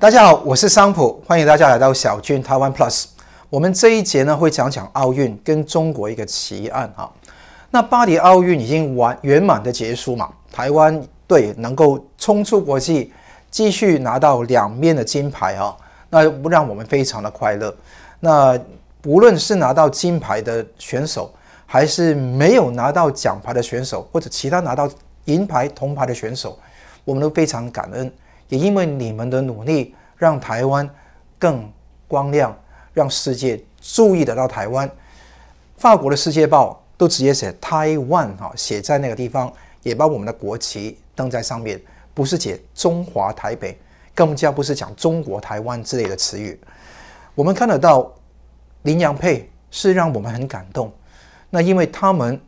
大家好，我是桑普，欢迎大家来到小俊台湾 Plus。我们这一节呢会讲讲奥运跟中国一个奇案啊。那巴黎奥运已经完圆满的结束嘛，台湾队能够冲出国际，继续拿到两面的金牌啊，那不让我们非常的快乐。那不论是拿到金牌的选手，还是没有拿到奖牌的选手，或者其他拿到银牌、铜牌的选手，我们都非常感恩，也因为你们的努力。让台湾更光亮，让世界注意得到台湾。法国的世界报都直接写台湾，哈，写在那个地方，也把我们的国旗登在上面，不是写中华台北，更加不是讲中国台湾之类的词语。我们看得到林洋配是让我们很感动，那因为他们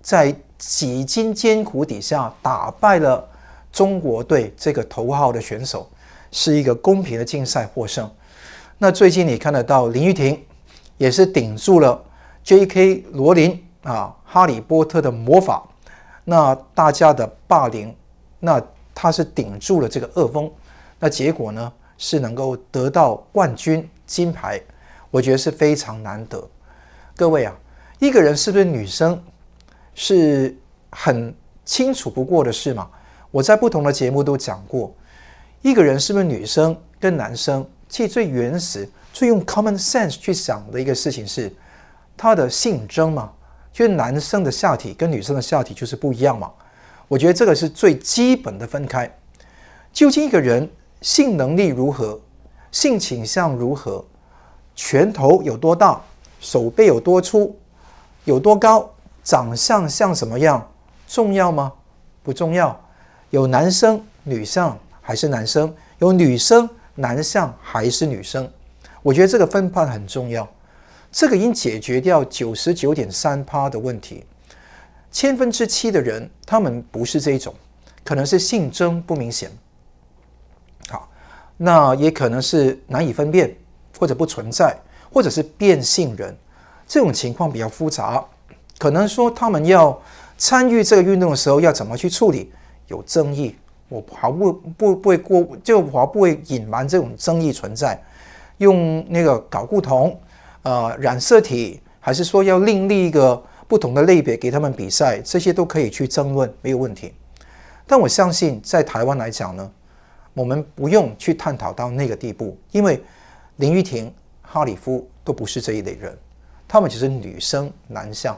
在几经艰苦底下打败了中国队这个头号的选手。是一个公平的竞赛获胜。那最近你看得到林玉婷也是顶住了 J.K. 罗琳啊《哈利波特》的魔法，那大家的霸凌，那他是顶住了这个恶风，那结果呢是能够得到冠军金牌，我觉得是非常难得。各位啊，一个人是不是女生是很清楚不过的事嘛？我在不同的节目都讲过。一个人是不是女生跟男生，其实最原始、最用 common sense 去想的一个事情是，他的性征嘛，就是男生的下体跟女生的下体就是不一样嘛。我觉得这个是最基本的分开。究竟一个人性能力如何、性倾向如何、拳头有多大、手背有多粗、有多高、长相像什么样，重要吗？不重要。有男生女相。还是男生有女生，男相还是女生？我觉得这个分判很重要。这个已经解决掉九十九点三趴的问题，千分之七的人，他们不是这种，可能是性征不明显。好，那也可能是难以分辨，或者不存在，或者是变性人。这种情况比较复杂，可能说他们要参与这个运动的时候要怎么去处理，有争议。我毫不不不会过，就毫不会隐瞒这种争议存在。用那个搞不同，呃，染色体，还是说要另立一个不同的类别给他们比赛，这些都可以去争论，没有问题。但我相信，在台湾来讲呢，我们不用去探讨到那个地步，因为林玉婷、哈里夫都不是这一类人，他们只是女生男相。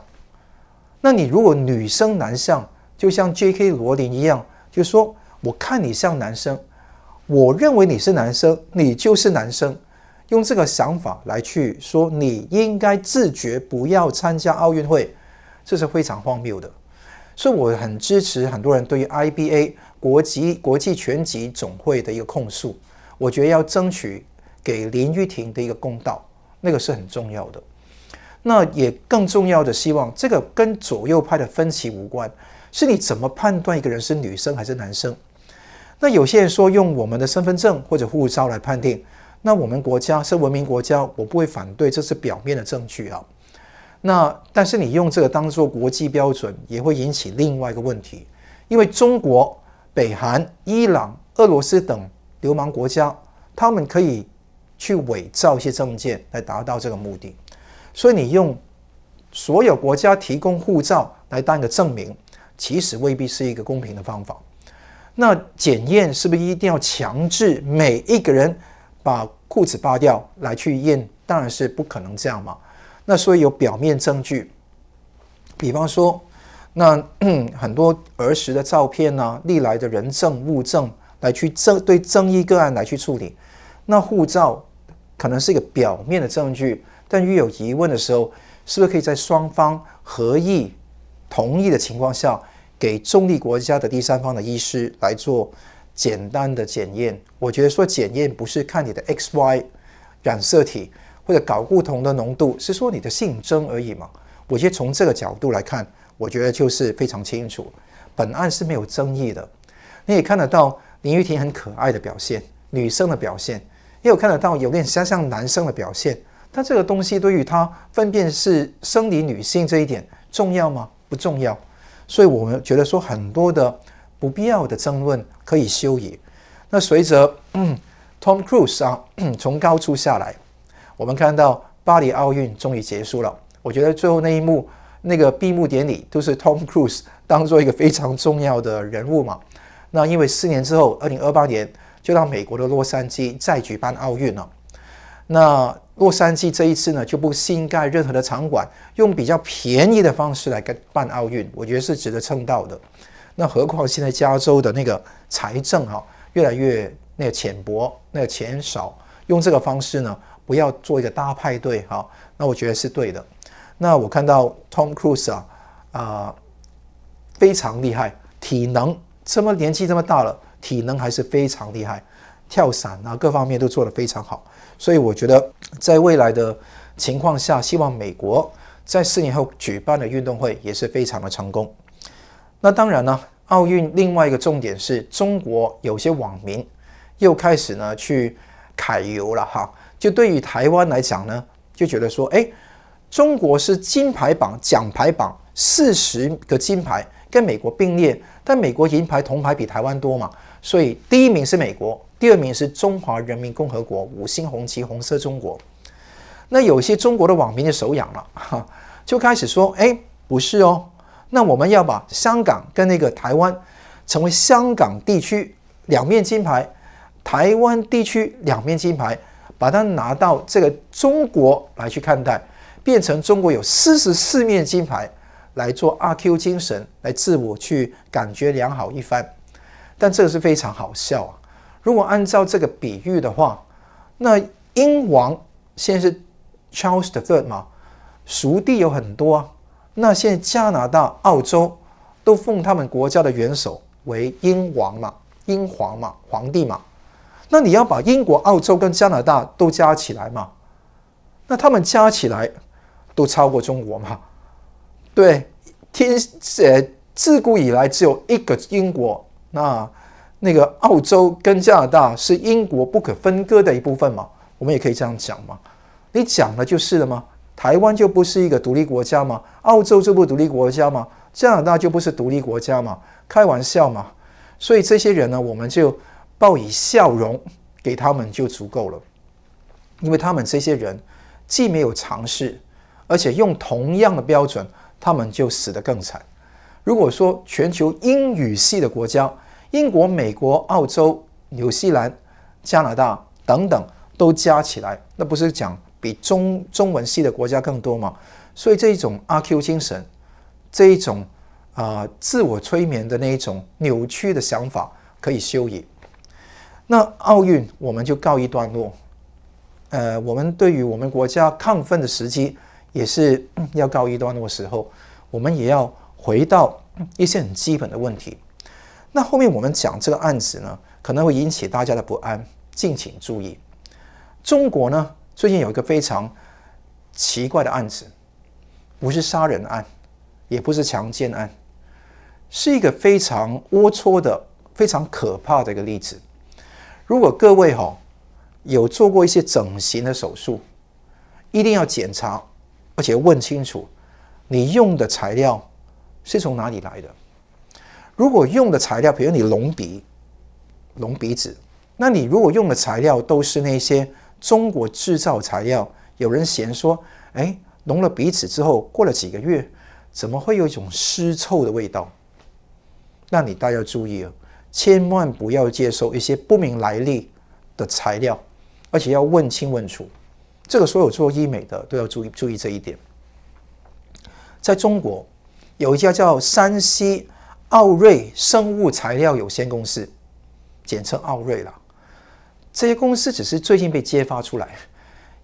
那你如果女生男相，就像 J.K. 罗琳一样，就说。我看你像男生，我认为你是男生，你就是男生，用这个想法来去说你应该自觉不要参加奥运会，这是非常荒谬的。所以我很支持很多人对于 I B A 国际国际拳击总会的一个控诉，我觉得要争取给林玉婷的一个公道，那个是很重要的。那也更重要的，希望这个跟左右派的分歧无关，是你怎么判断一个人是女生还是男生。那有些人说用我们的身份证或者护照来判定，那我们国家是文明国家，我不会反对这是表面的证据啊。那但是你用这个当做国际标准，也会引起另外一个问题，因为中国、北韩、伊朗、俄罗斯等流氓国家，他们可以去伪造一些证件来达到这个目的，所以你用所有国家提供护照来当个证明，其实未必是一个公平的方法。那检验是不是一定要强制每一个人把裤子扒掉来去验？当然是不可能这样嘛。那所以有表面证据，比方说那 很多儿时的照片啊，历来的人证物证来去证对争议个案来去处理。那护照可能是一个表面的证据，但遇有疑问的时候，是不是可以在双方合意、同意的情况下？给中立国家的第三方的医师来做简单的检验，我觉得说检验不是看你的 X、Y 染色体或者搞不同的浓度，是说你的性征而已嘛。我觉得从这个角度来看，我觉得就是非常清楚，本案是没有争议的。你也看得到林玉婷很可爱的表现，女生的表现，也有看得到有点像像男生的表现。但这个东西对于他分辨是生理女性这一点重要吗？不重要。所以我们觉得说很多的不必要的争论可以休矣。那随着 Tom Cruise 啊从高处下来，我们看到巴黎奥运终于结束了。我觉得最后那一幕那个闭幕典礼，都是 Tom Cruise 当做一个非常重要的人物嘛。那因为四年之后，二零二八年就到美国的洛杉矶再举办奥运了。那洛杉矶这一次呢，就不新盖任何的场馆，用比较便宜的方式来跟办奥运，我觉得是值得称道的。那何况现在加州的那个财政哈，越来越那个浅薄，那个钱少，用这个方式呢，不要做一个大派对哈，那我觉得是对的。那我看到 Tom Cruise 啊，啊，非常厉害，体能这么年纪这么大了，体能还是非常厉害，跳伞啊各方面都做得非常好。所以我觉得，在未来的情况下，希望美国在四年后举办的运动会也是非常的成功。那当然呢，奥运另外一个重点是中国有些网民又开始呢去揩油了哈。就对于台湾来讲呢，就觉得说，哎，中国是金牌榜、奖牌榜四十个金牌跟美国并列，但美国银牌、铜牌比台湾多嘛，所以第一名是美国。第二名是中华人民共和国五星红旗红色中国。那有些中国的网民就手痒了，哈，就开始说：“哎，不是哦，那我们要把香港跟那个台湾成为香港地区两面金牌，台湾地区两面金牌，把它拿到这个中国来去看待，变成中国有四十四面金牌，来做阿 Q 精神来自我去感觉良好一番。但这个是非常好笑啊。”如果按照这个比喻的话，那英王现在是 Charles the Third 嘛，属地有很多，啊。那现在加拿大、澳洲都奉他们国家的元首为英王嘛、英皇嘛、皇帝嘛。那你要把英国、澳洲跟加拿大都加起来嘛，那他们加起来都超过中国嘛？对，天，呃，自古以来只有一个英国，那。那个澳洲跟加拿大是英国不可分割的一部分嘛？我们也可以这样讲嘛？你讲了就是了吗？台湾就不是一个独立国家吗？澳洲就不独立国家吗？加拿大就不是独立国家吗？开玩笑嘛！所以这些人呢，我们就报以笑容，给他们就足够了，因为他们这些人既没有尝试，而且用同样的标准，他们就死得更惨。如果说全球英语系的国家，英国、美国、澳洲、纽西兰、加拿大等等都加起来，那不是讲比中中文系的国家更多吗？所以这一种阿 Q 精神，这一种啊自我催眠的那一种扭曲的想法可以休矣。那奥运我们就告一段落。呃，我们对于我们国家亢奋的时机也是要告一段落的时候，我们也要回到一些很基本的问题。那后面我们讲这个案子呢，可能会引起大家的不安，敬请注意。中国呢，最近有一个非常奇怪的案子，不是杀人案，也不是强奸案，是一个非常龌龊的、非常可怕的一个例子。如果各位哈有做过一些整形的手术，一定要检查，而且问清楚你用的材料是从哪里来的。如果用的材料，比如你隆鼻、隆鼻子，那你如果用的材料都是那些中国制造材料，有人嫌说：“哎，隆了鼻子之后过了几个月，怎么会有一种尸臭的味道？”那你大家注意了，千万不要接受一些不明来历的材料，而且要问清问楚。这个所有做医美的都要注意注意这一点。在中国，有一家叫山西。奥瑞生物材料有限公司，简称奥瑞了。这些公司只是最近被揭发出来，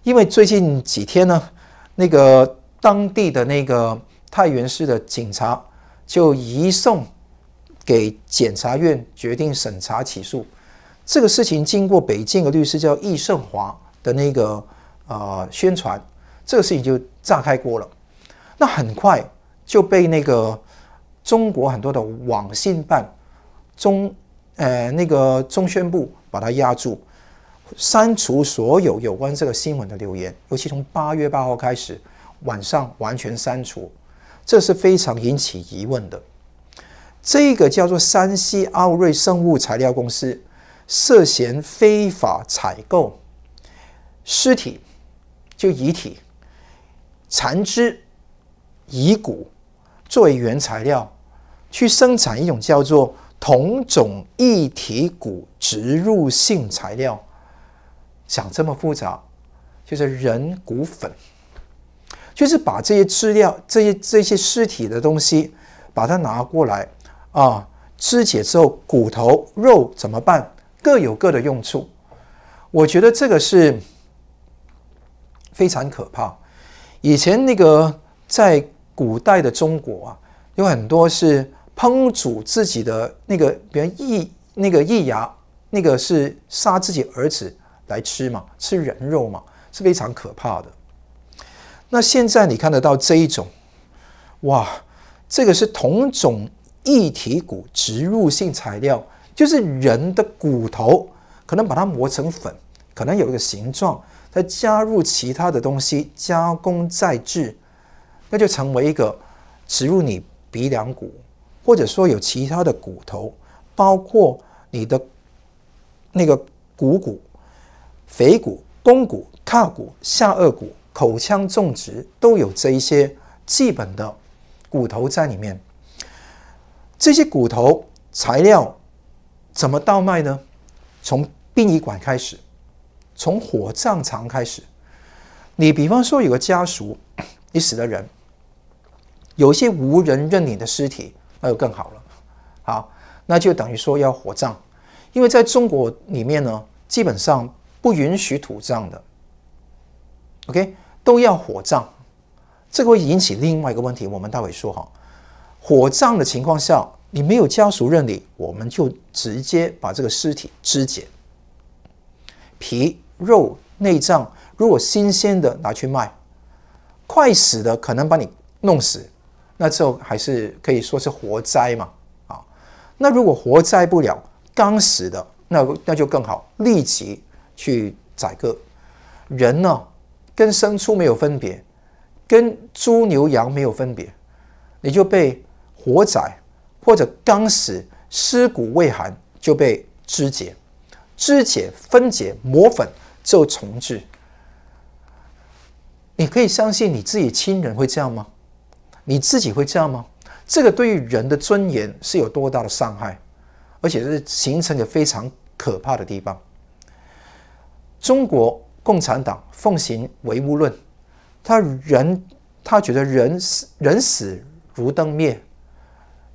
因为最近几天呢，那个当地的那个太原市的警察就移送给检察院决定审查起诉。这个事情经过北京的律师叫易胜华的那个啊宣传，这个事情就炸开锅了。那很快就被那个。中国很多的网信办、中呃那个中宣部把它压住，删除所有有关这个新闻的留言，尤其从八月八号开始晚上完全删除，这是非常引起疑问的。这个叫做山西奥瑞生物材料公司涉嫌非法采购尸体，就遗体、残肢、遗骨作为原材料。去生产一种叫做同种异体骨植入性材料，想这么复杂，就是人骨粉，就是把这些资料、这些这些尸体的东西，把它拿过来啊，肢解之后，骨头、肉怎么办？各有各的用处。我觉得这个是非常可怕。以前那个在古代的中国啊，有很多是。烹煮自己的那个，比如一那个一牙，那个是杀自己儿子来吃嘛，吃人肉嘛，是非常可怕的。那现在你看得到这一种，哇，这个是同种异体骨植入性材料，就是人的骨头，可能把它磨成粉，可能有一个形状，再加入其他的东西加工再制，那就成为一个植入你鼻梁骨。或者说有其他的骨头，包括你的那个股骨、腓骨、肱骨、髂骨、下颚骨、口腔种植，都有这一些基本的骨头在里面。这些骨头材料怎么倒卖呢？从殡仪馆开始，从火葬场开始。你比方说有个家属，你死了人，有些无人认领的尸体。那就更好了，好，那就等于说要火葬，因为在中国里面呢，基本上不允许土葬的，OK，都要火葬。这个会引起另外一个问题，我们待会说哈，火葬的情况下，你没有家属认领，我们就直接把这个尸体肢解，皮肉内脏，如果新鲜的拿去卖，快死的可能把你弄死。那就还是可以说是活灾嘛，啊，那如果活灾不了，刚死的那那就更好，立即去宰割。人呢，跟牲畜没有分别，跟猪牛羊没有分别，你就被活宰或者刚死，尸骨未寒就被肢解、肢解、分解、磨粉，就重置。你可以相信你自己亲人会这样吗？你自己会这样吗？这个对于人的尊严是有多大的伤害，而且是形成一个非常可怕的地方。中国共产党奉行唯物论，他人他觉得人死人死如灯灭，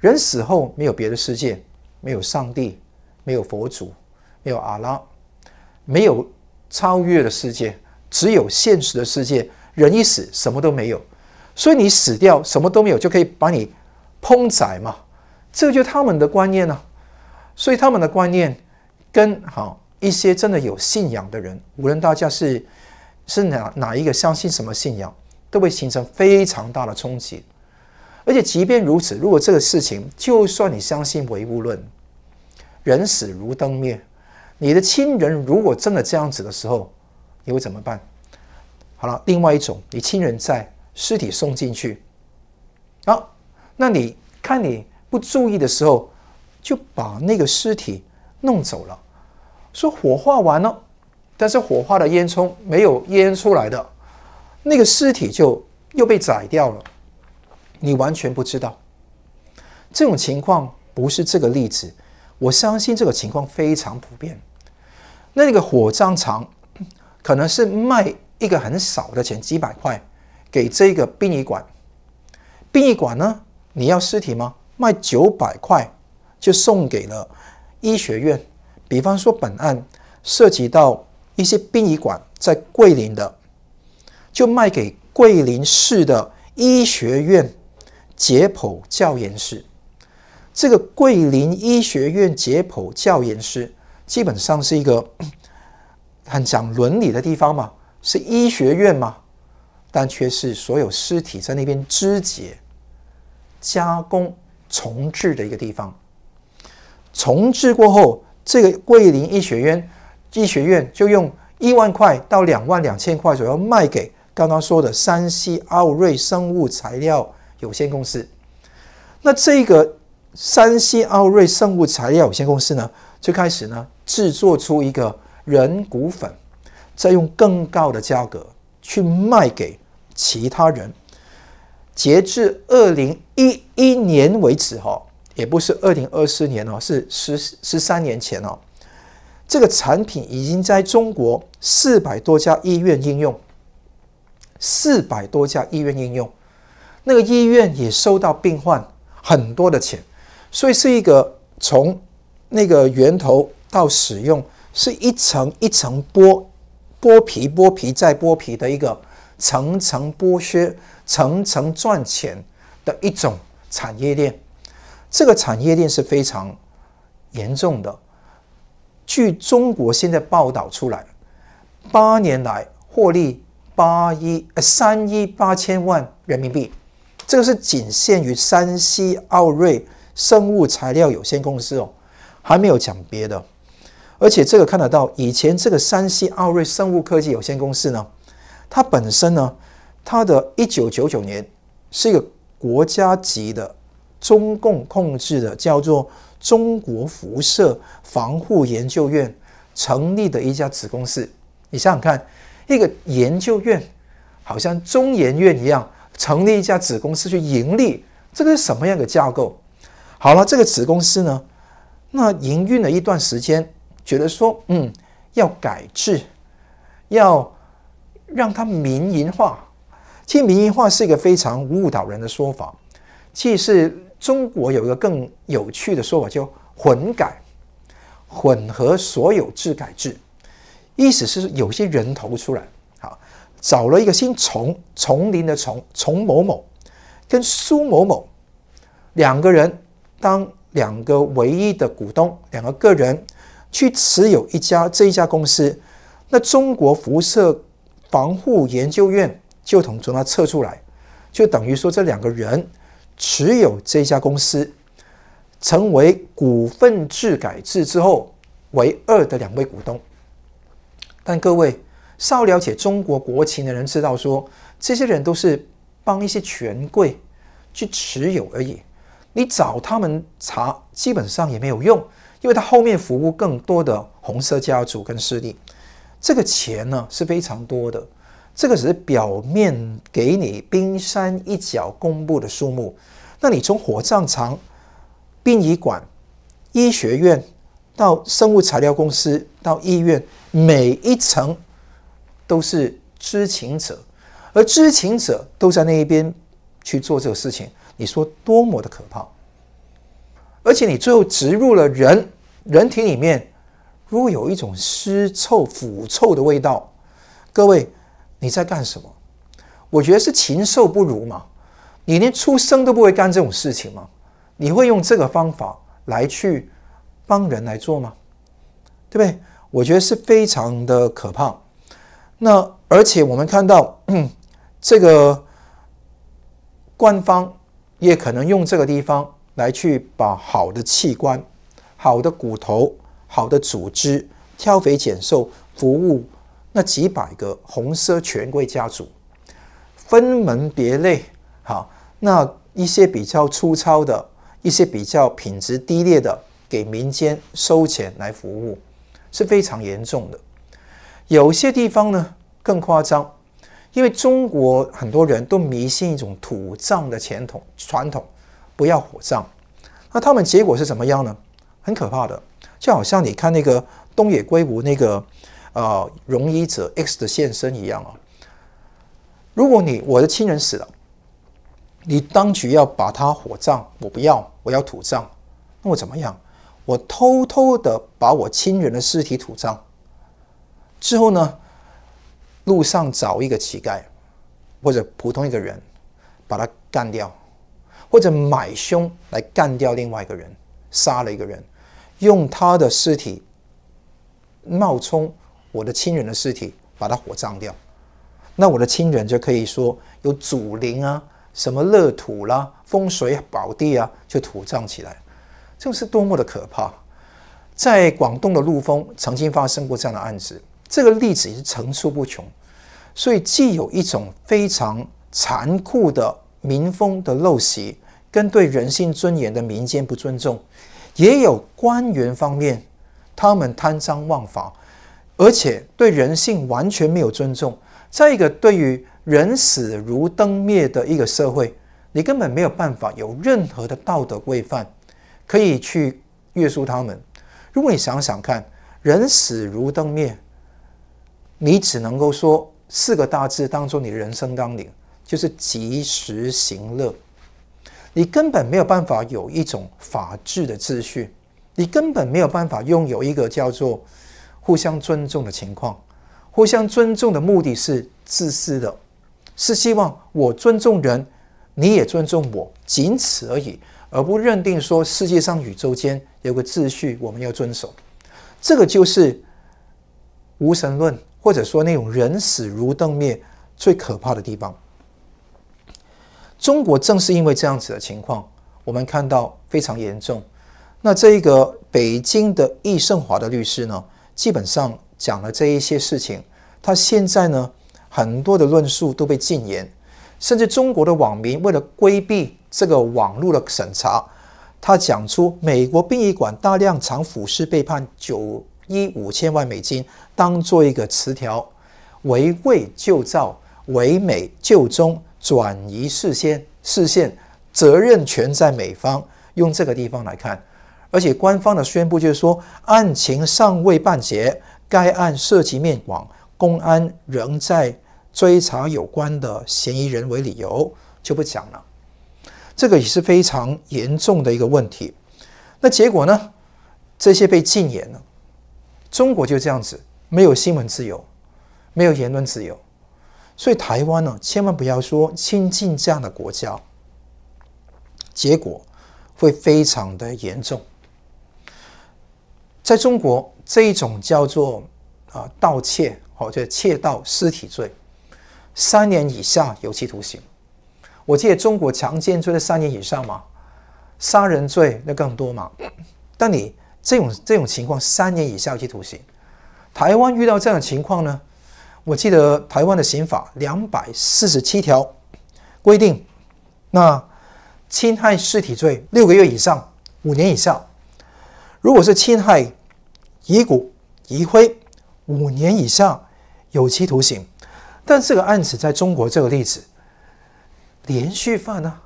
人死后没有别的世界，没有上帝，没有佛祖，没有阿拉，没有超越的世界，只有现实的世界。人一死，什么都没有。所以你死掉什么都没有，就可以把你烹宰嘛？这就是他们的观念呢。所以他们的观念跟哈一些真的有信仰的人，无论大家是是哪哪一个相信什么信仰，都会形成非常大的冲击。而且即便如此，如果这个事情，就算你相信唯物论，人死如灯灭，你的亲人如果真的这样子的时候，你会怎么办？好了，另外一种，你亲人在。尸体送进去，好，那你看你不注意的时候，就把那个尸体弄走了。说火化完了，但是火化的烟囱没有烟出来的，那个尸体就又被宰掉了。你完全不知道，这种情况不是这个例子。我相信这个情况非常普遍。那个火葬场可能是卖一个很少的钱，几百块。给这个殡仪馆，殡仪馆呢？你要尸体吗？卖九百块就送给了医学院。比方说本案涉及到一些殡仪馆在桂林的，就卖给桂林市的医学院解剖教研室。这个桂林医学院解剖教研室基本上是一个 很讲伦理的地方嘛，是医学院嘛？但却是所有尸体在那边肢解、加工、重置的一个地方。重置过后，这个桂林医学院医学院就用一万块到两万两千块左右卖给刚刚说的山西奥瑞生物材料有限公司。那这个山西奥瑞生物材料有限公司呢，就开始呢制作出一个人骨粉，再用更高的价格去卖给。其他人，截至二零一一年为止，哈，也不是二零二四年哦，是十十三年前哦。这个产品已经在中国四百多家医院应用，四百多家医院应用，那个医院也收到病患很多的钱，所以是一个从那个源头到使用，是一层一层剥剥皮、剥皮再剥皮的一个。层层剥削、层层赚钱的一种产业链，这个产业链是非常严重的。据中国现在报道出来，八年来获利八亿呃三亿八千万人民币，这个是仅限于山西奥瑞生物材料有限公司哦，还没有讲别的。而且这个看得到，以前这个山西奥瑞生物科技有限公司呢。它本身呢，它的一九九九年是一个国家级的中共控制的，叫做中国辐射防护研究院成立的一家子公司。你想想看，一个研究院，好像中研院一样，成立一家子公司去盈利，这个是什么样的架构？好了，这个子公司呢，那营运了一段时间，觉得说，嗯，要改制，要。让它民营化，其实民营化是一个非常误导人的说法。其实中国有一个更有趣的说法，叫混改，混合所有制改制，意思是有些人投出来，好找了一个姓丛丛林的丛丛某某，跟苏某某两个人当两个唯一的股东，两个个人去持有一家这一家公司，那中国辐射。防护研究院就同从他撤出来，就等于说这两个人持有这家公司，成为股份制改制之后为二的两位股东。但各位稍了解中国国情的人知道，说这些人都是帮一些权贵去持有而已，你找他们查基本上也没有用，因为他后面服务更多的红色家族跟势力。这个钱呢是非常多的，这个只是表面给你冰山一角公布的数目。那你从火葬场、殡仪馆、医学院到生物材料公司到医院，每一层都是知情者，而知情者都在那一边去做这个事情，你说多么的可怕？而且你最后植入了人人体里面。如果有一种尸臭、腐臭的味道，各位，你在干什么？我觉得是禽兽不如嘛！你连出生都不会干这种事情吗？你会用这个方法来去帮人来做吗？对不对？我觉得是非常的可怕。那而且我们看到，这个官方也可能用这个地方来去把好的器官、好的骨头。好的组织挑肥拣瘦服务那几百个红色权贵家族，分门别类，好那一些比较粗糙的，一些比较品质低劣的，给民间收钱来服务是非常严重的。有些地方呢更夸张，因为中国很多人都迷信一种土葬的传统，传统不要火葬，那他们结果是什么样呢？很可怕的。就好像你看那个东野圭吾那个呃《荣医者 X》的现身一样哦，如果你我的亲人死了，你当局要把他火葬，我不要，我要土葬，那我怎么样？我偷偷的把我亲人的尸体土葬，之后呢，路上找一个乞丐或者普通一个人把他干掉，或者买凶来干掉另外一个人，杀了一个人。用他的尸体冒充我的亲人的尸体，把他火葬掉，那我的亲人就可以说有祖灵啊，什么乐土啦、风水宝地啊，就土葬起来，这是多么的可怕！在广东的陆丰曾经发生过这样的案子，这个例子是层出不穷。所以，既有一种非常残酷的民风的陋习，跟对人性尊严的民间不尊重。也有官员方面，他们贪赃枉法，而且对人性完全没有尊重。在一个对于人死如灯灭的一个社会，你根本没有办法有任何的道德规范可以去约束他们。如果你想想看，人死如灯灭，你只能够说四个大字当中，你的人生纲领就是及时行乐。你根本没有办法有一种法治的秩序，你根本没有办法拥有一个叫做互相尊重的情况。互相尊重的目的是自私的，是希望我尊重人，你也尊重我，仅此而已，而不认定说世界上宇宙间有个秩序我们要遵守。这个就是无神论，或者说那种人死如灯灭最可怕的地方。中国正是因为这样子的情况，我们看到非常严重。那这一个北京的易胜华的律师呢，基本上讲了这一些事情。他现在呢，很多的论述都被禁言，甚至中国的网民为了规避这个网络的审查，他讲出美国殡仪馆大量藏腐尸被判九亿五千万美金，当做一个词条，为魏救赵，为美救中。转移视线，视线责任全在美方。用这个地方来看，而且官方的宣布就是说，案情尚未办结，该案涉及面广，公安仍在追查有关的嫌疑人为理由，就不讲了。这个也是非常严重的一个问题。那结果呢？这些被禁言了，中国就这样子，没有新闻自由，没有言论自由。所以台湾呢，千万不要说亲近这样的国家，结果会非常的严重。在中国，这一种叫做啊盗窃，或者窃盗尸体罪，三年以下有期徒刑。我记得中国强奸罪是三年以上嘛，杀人罪那更多嘛。但你这种这种情况，三年以下有期徒刑，台湾遇到这样的情况呢？我记得台湾的刑法两百四十七条规定，那侵害尸体罪六个月以上五年以下，如果是侵害遗骨遗灰五年以下有期徒刑。但这个案子在中国这个例子，连续犯呢，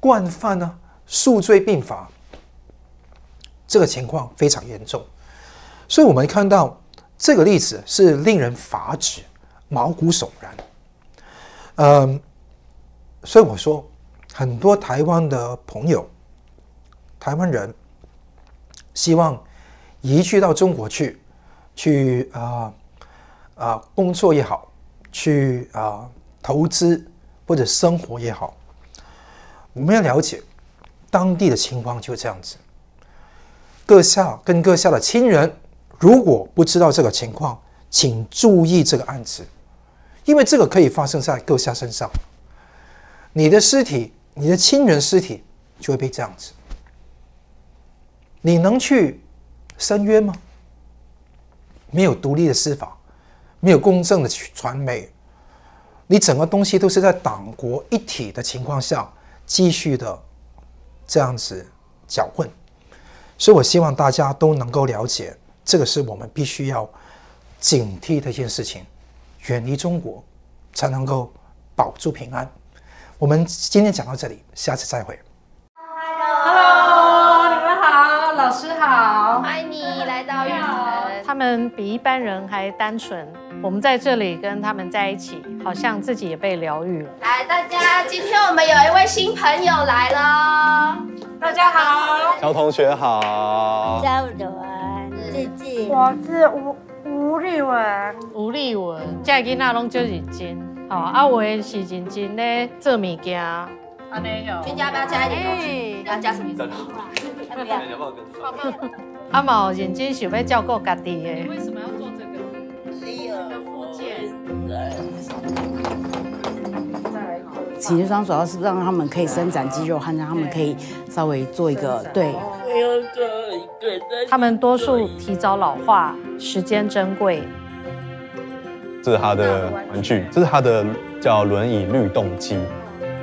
惯犯呢，数罪并罚，这个情况非常严重，所以我们看到。这个例子是令人发指、毛骨悚然。嗯，所以我说，很多台湾的朋友、台湾人，希望移居到中国去，去啊啊工作也好，去啊投资或者生活也好，我们要了解当地的情况，就这样子。各校跟各校的亲人。如果不知道这个情况，请注意这个案子，因为这个可以发生在阁下身上。你的尸体，你的亲人尸体就会被这样子。你能去申冤吗？没有独立的司法，没有公正的传媒，你整个东西都是在党国一体的情况下继续的这样子搅混。所以我希望大家都能够了解。这个是我们必须要警惕的一件事情，远离中国才能够保住平安。我们今天讲到这里，下次再会。Hello，h e l l o 你们好，老师好，欢迎来到玉门。他们比一般人还单纯，我们在这里跟他们在一起，好像自己也被疗愈了。来，大家，今天我们有一位新朋友来了，大家好，小同学好，加油。我是吴吴丽文，吴丽文，这囡仔拢就是真，吼，啊我也是认真咧做物件，安尼哦，今不要加一点东西，要加什么东西？啊，冇认真想要照顾家己的。你为什么要做这个？理由。个副业。起立双主要是让他们可以伸展肌肉，和让他们可以稍微做一个对。他们多数提早老化，时间珍贵。这是他的玩具，这是他的叫轮椅律动机。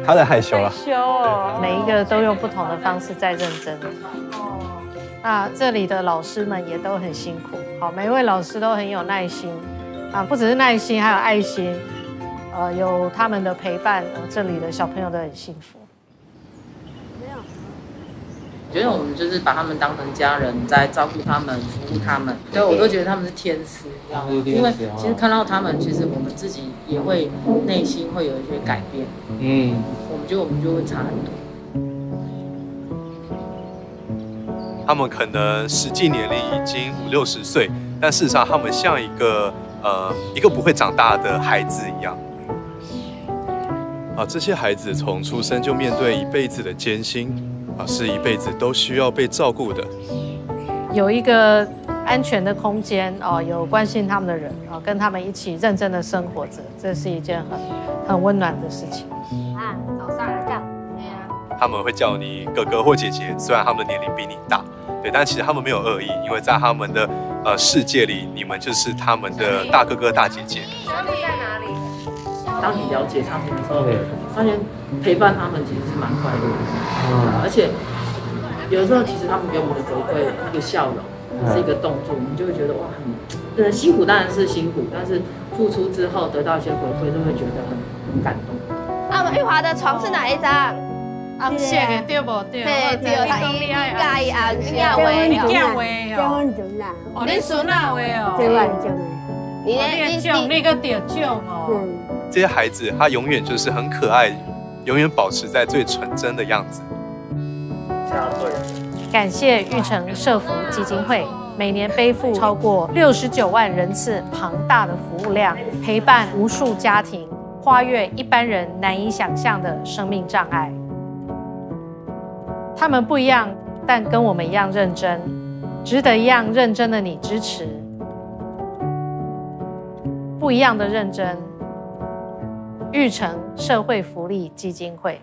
他在害羞了。害羞哦。每一个都用不同的方式在认真。哦。那这里的老师们也都很辛苦，好，每位老师都很有耐心啊，不只是耐心，还有爱心。呃，有他们的陪伴，呃，这里的小朋友都很幸福。没有。我觉得我们就是把他们当成家人，在照顾他们、服务他们，对我都觉得他们是天师一样。因为其实看到他们，其实我们自己也会内心会有一些改变。嗯。我们觉得我们就会差很多。他们可能实际年龄已经五六十岁，但事实上他们像一个呃一个不会长大的孩子一样。啊，这些孩子从出生就面对一辈子的艰辛，啊，是一辈子都需要被照顾的。有一个安全的空间，哦，有关心他们的人，啊，跟他们一起认真的生活着，这是一件很很温暖的事情。啊，早上干呀？他们会叫你哥哥或姐姐，虽然他们的年龄比你大，对，但其实他们没有恶意，因为在他们的呃世界里，你们就是他们的大哥哥、大姐姐。小在哪当你了解他们时候，发现陪伴他们其实是蛮快乐的。而且有时候，其实他们给我的回馈，一个笑容，是一个动作，你就会觉得哇，很……呃，辛苦当然是辛苦，但是付出之后得到一些回馈，就会觉得很很感动。阿玉华的床是哪一张？暗线的，对不？对，第二排一、一、一、一、二、二、二、二、二、二、二、二、这些孩子，他永远就是很可爱，永远保持在最纯真的样子。感谢玉成社福基金会，每年背负超过六十九万人次庞大的服务量，陪伴无数家庭跨越一般人难以想象的生命障碍。他们不一样，但跟我们一样认真，值得一样认真的你支持。不一样的认真。玉成社会福利基金会。